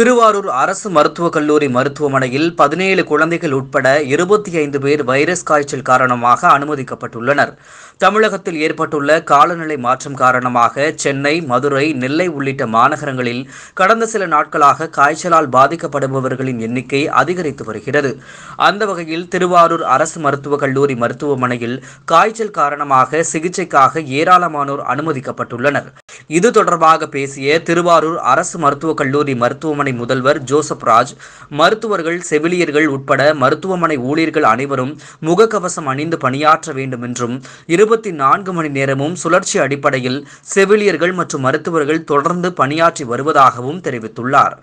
திருவாரூர் அரசு மருத்துவக் கல்லூரி மருத்துவமனையில் பதினேழு குழந்தைகள் உட்பட இருபத்தி ஐந்து பேர் வைரஸ் காய்ச்சல் காரணமாக அனுமதிக்கப்பட்டுள்ளனர் தமிழகத்தில் ஏற்பட்டுள்ள காலநிலை மாற்றம் காரணமாக சென்னை மதுரை நெல்லை உள்ளிட்ட மாநகரங்களில் கடந்த சில நாட்களாக காய்ச்சலால் பாதிக்கப்படுபவர்களின் எண்ணிக்கை அதிகரித்து வருகிறது அந்த வகையில் திருவாரூர் அரசு மருத்துவக் கல்லூரி மருத்துவமனையில் காய்ச்சல் காரணமாக சிகிச்சைக்காக ஏராளமானோர் அனுமதிக்கப்பட்டுள்ளனர் இது தொடர்பாக பேசிய திருவாரூர் அரசு மருத்துவக் கல்லூரி மருத்துவமனை முதல்வர் ஜோசப் ராஜ் மருத்துவர்கள் செவிலியர்கள் உட்பட மருத்துவமனை ஊழியர்கள் அனைவரும் முகக்கவசம் அணிந்து பணியாற்ற வேண்டும் என்றும் இருபத்தி நான்கு மணி நேரமும் சுழற்சி அடிப்படையில் செவிலியர்கள் மற்றும் மருத்துவர்கள் தொடர்ந்து பணியாற்றி வருவதாகவும் தெரிவித்துள்ளார்